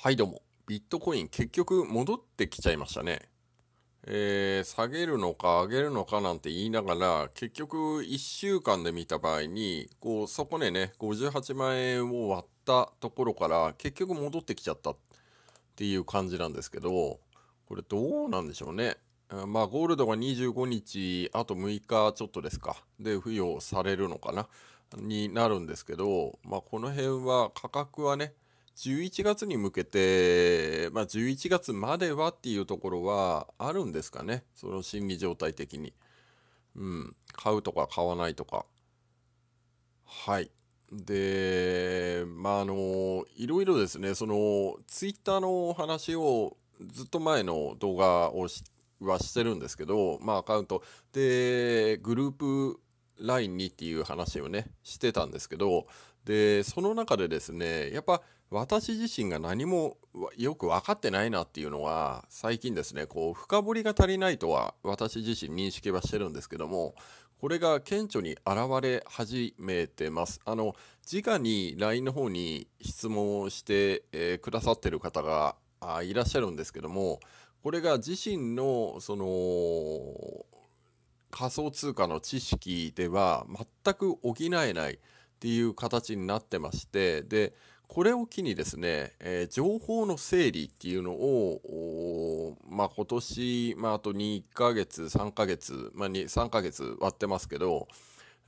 はいどうも。ビットコイン結局戻ってきちゃいましたね。えー、下げるのか上げるのかなんて言いながら、結局1週間で見た場合に、こう、そこでね、58万円を割ったところから、結局戻ってきちゃったっていう感じなんですけど、これどうなんでしょうね。まあ、ゴールドが25日、あと6日ちょっとですか。で、付与されるのかなになるんですけど、まあ、この辺は価格はね、11月に向けて、まあ、11月まではっていうところはあるんですかね、その心理状態的に。うん、買うとか買わないとか。はい。で、まあ、あの、いろいろですね、その、ツイッターの話をずっと前の動画をしはしてるんですけど、まあ、アカウントで、グループ LINE にっていう話をね、してたんですけど、でその中でですねやっぱ私自身が何もよく分かってないなっていうのは最近ですねこう深掘りが足りないとは私自身認識はしてるんですけどもこれが顕著に現れ始めてます。あの直に LINE の方に質問をして、えー、くださってる方があいらっしゃるんですけどもこれが自身のその仮想通貨の知識では全く補えない。っていう形になってましてでこれを機にですね、えー、情報の整理っていうのを、まあ、今年、まあ、あと2ヶ月、3ヶ月、まあ、3ヶ月割ってますけど、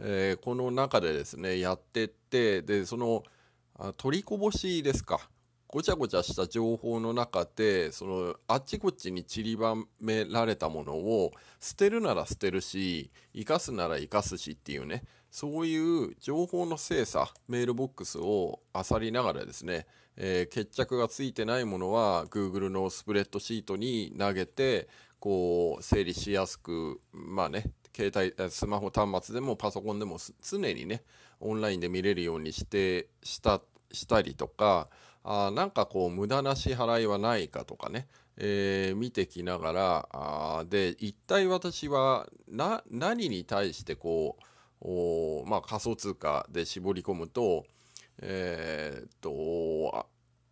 えー、この中でですね、やってって、で、その、取りこぼしですか、ごちゃごちゃした情報の中で、その、あっちこっちに散りばめられたものを、捨てるなら捨てるし、生かすなら生かすしっていうね、そういう情報の精査、メールボックスを漁りながらですね、えー、決着がついてないものは Google のスプレッドシートに投げて、こう、整理しやすく、まあね、携帯、スマホ端末でもパソコンでも常にね、オンラインで見れるようにして、した、したりとか、あなんかこう、無駄な支払いはないかとかね、えー、見てきながら、あで、一体私は、な、何に対してこう、おまあ、仮想通貨で絞り込むと、えー、っと、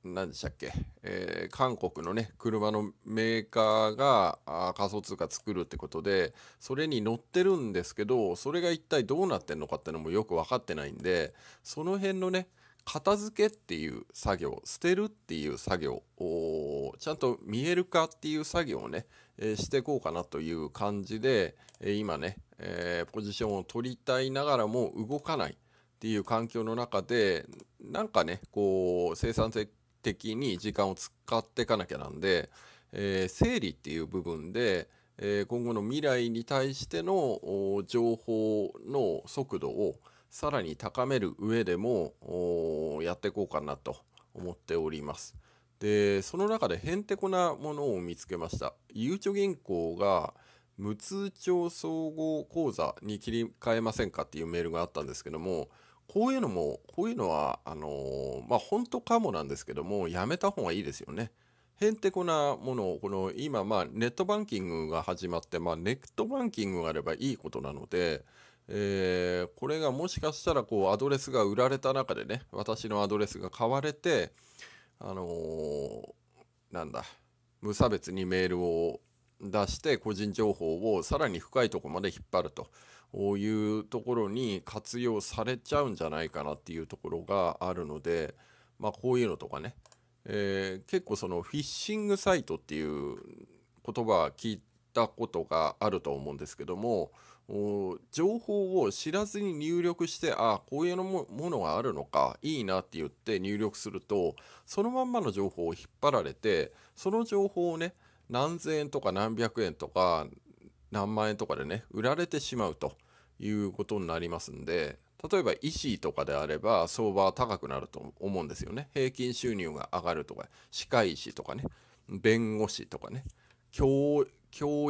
何でしたっけ、えー、韓国のね、車のメーカーがあー仮想通貨作るってことで、それに乗ってるんですけど、それが一体どうなってんのかってのもよく分かってないんで、その辺のね、片付けっていう作業捨てるっていう作業をちゃんと見える化っていう作業をね、えー、していこうかなという感じで、えー、今ね、えー、ポジションを取りたいながらも動かないっていう環境の中でなんかねこう生産性的に時間を使っていかなきゃなんで、え整理っていう部分で、え今後の未来に対しての情報の速度をさらに高める上でもやっていこうかなと思っております。で、その中でへんてこなものを見つけました。ゆうちょ銀行が無通帳総合口座に切り替えませんかっていうメールがあったんですけども、こういうのも、こういうのは、あのー、まあ、本当かもなんですけども、やめた方がいいですよね。へんてこなものを、この今、まあ、ネットバンキングが始まって、まあ、ネットバンキングがあればいいことなので、えー、これがもしかしたらこうアドレスが売られた中でね私のアドレスが買われてあのー、なんだ無差別にメールを出して個人情報をさらに深いとこまで引っ張るというところに活用されちゃうんじゃないかなっていうところがあるので、まあ、こういうのとかね、えー、結構そのフィッシングサイトっていう言葉は聞いたことがあると思うんですけども情報を知らずに入力してあこういうのもものがあるのかいいなって言って入力するとそのまんまの情報を引っ張られてその情報をね何千円とか何百円とか何万円とかでね売られてしまうということになりますんで例えば医師とかであれば相場は高くなると思うんですよね平均収入が上がるとか歯科医師とかね弁護士とかね教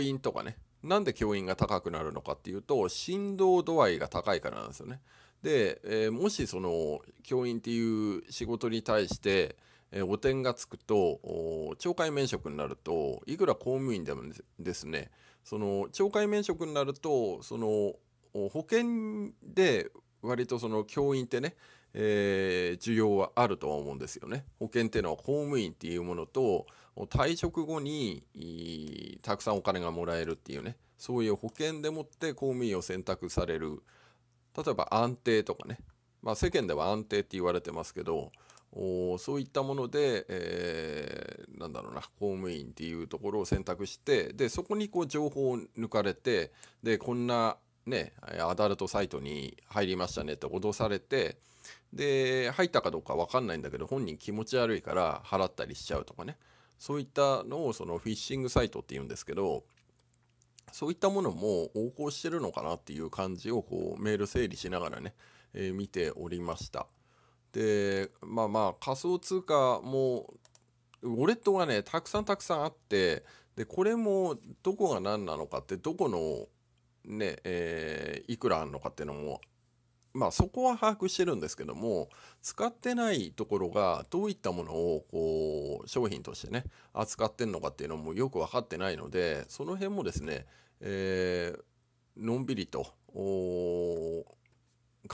員とかねなんで教員が高くなるのかっていうと振動度合いが高いからなんですよね。で、えー、もしその教員っていう仕事に対して、えー、汚点がつくと懲戒免職になるといくら公務員でもですねその懲戒免職になるとその保険で割とその教員ってねえー、需要はあるとは思うんですよね。保険っていうのは公務員っていうものと退職後にたくさんお金がもらえるっていうねそういう保険でもって公務員を選択される例えば安定とかね、まあ、世間では安定って言われてますけどそういったもので、えー、なんだろうな公務員っていうところを選択してでそこにこう情報を抜かれてでこんなねアダルトサイトに入りましたねって脅されてで入ったかどうか分かんないんだけど本人気持ち悪いから払ったりしちゃうとかね。そういったのをそのフィッシングサイトっていうんですけどそういったものも横行してるのかなっていう感じをこうメール整理しながらね、えー、見ておりましたでまあまあ仮想通貨もウォレットがねたくさんたくさんあってでこれもどこが何なのかってどこのねえー、いくらあるのかっていうのもまあ、そこは把握してるんですけども使ってないところがどういったものをこう商品としてね扱ってんのかっていうのもよく分かってないのでその辺もですね、えー、のんびりと噛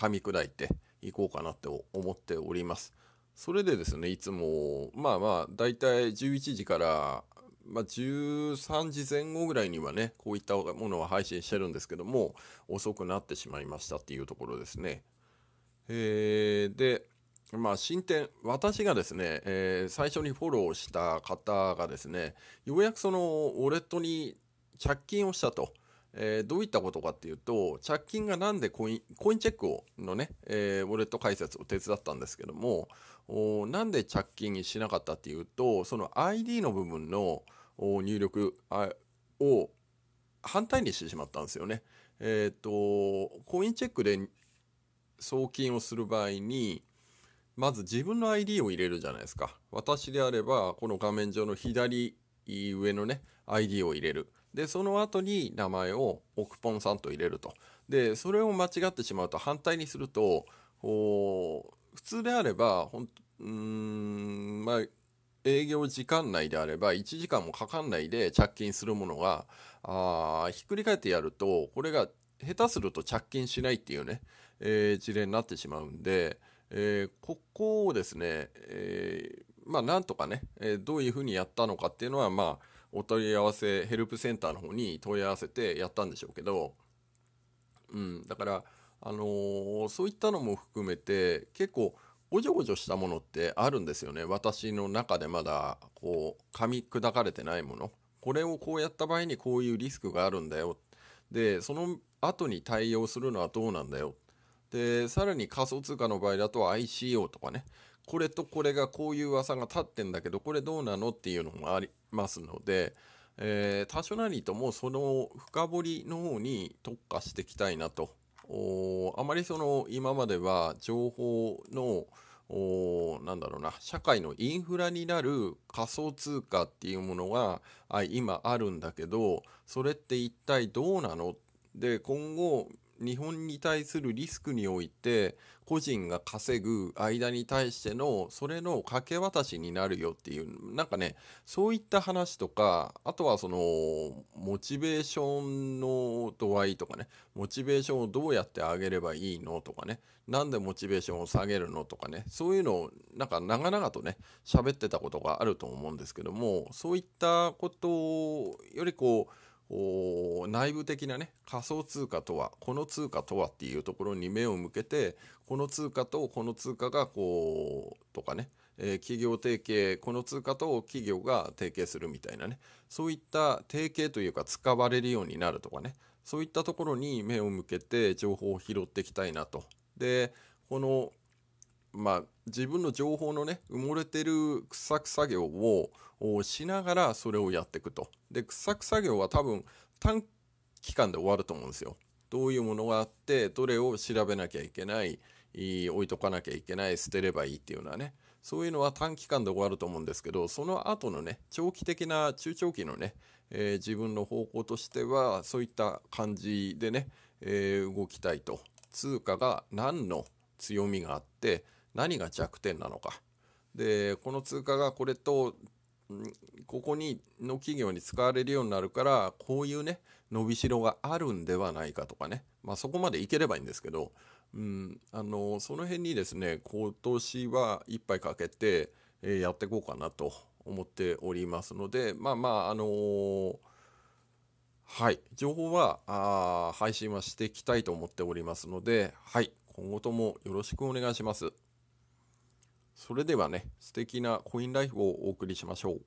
み砕いていこうかなって思っております。それでですねいつもまあまあ大体11時からまあ、13時前後ぐらいにはね、こういったものは配信してるんですけども、遅くなってしまいましたっていうところですね。えー、で、まあ、進展、私がですね、えー、最初にフォローした方がですね、ようやくそのウォレットに着金をしたと。えー、どういったことかっていうと、着金がなんでコイン、コインチェックをのね、えー、ウォレット開設を手伝ったんですけども、おなんで着金にしなかったっていうと、その ID の部分の入力を反対にしてしまったんですよね。えっ、と、コインチェックで送金をする場合に、まず自分の ID を入れるじゃないですか。私であれば、この画面上の左上のね、ID を入れる。でその後に名前をオクポンさんと入れるとでそれを間違ってしまうと反対にすると普通であればほんうんまあ営業時間内であれば1時間もかかんないで着金するものがあひっくり返ってやるとこれが下手すると着金しないっていうね、えー、事例になってしまうんで、えー、ここをですね、えー、まあなんとかね、えどういうふうにやったのかっていうのはまあお問い合わせヘルプセンターの方に問い合わせてやったんでしょうけど、うん、だから、あのー、そういったのも含めて結構ごじょごじょしたものってあるんですよね私の中でまだこう噛み砕かれてないものこれをこうやった場合にこういうリスクがあるんだよでその後に対応するのはどうなんだよでさらに仮想通貨の場合だと ICO とかねこれとこれがこういう噂が立ってんだけどこれどうなのっていうのもありますので、えー、多少なりともその深掘りの方に特化していきたいなとおあまりその今までは情報のおなんだろうな社会のインフラになる仮想通貨っていうものがあ今あるんだけどそれって一体どうなので今後日本に対するリスクにおいて個人が稼ぐ間に対してのそれの掛け渡しになるよっていうなんかねそういった話とかあとはそのモチベーションの度合いとかねモチベーションをどうやって上げればいいのとかねなんでモチベーションを下げるのとかねそういうのをなんか長々とね喋ってたことがあると思うんですけどもそういったことよりこう内部的なね仮想通貨とはこの通貨とはっていうところに目を向けてこの通貨とこの通貨がこうとかね、えー、企業提携この通貨と企業が提携するみたいなねそういった提携というか使われるようになるとかねそういったところに目を向けて情報を拾っていきたいなとでこのまあ、自分の情報のね埋もれてる掘削作業をしながらそれをやっていくとで掘削作業は多分短期間で終わると思うんですよどういうものがあってどれを調べなきゃいけない置いとかなきゃいけない捨てればいいっていうのはねそういうのは短期間で終わると思うんですけどその後のね長期的な中長期のね、えー、自分の方向としてはそういった感じでね、えー、動きたいと通貨が何の強みがあって何が弱点なのかでこの通貨がこれとここにの企業に使われるようになるからこういうね伸びしろがあるんではないかとかね、まあ、そこまでいければいいんですけど、うん、あのその辺にですね今年は一杯かけて、えやっていこうかなと思っておりますのでまあまああのー、はい情報はあ配信はしていきたいと思っておりますのではい今後ともよろしくお願いします。それではね素敵なコインライフをお送りしましょう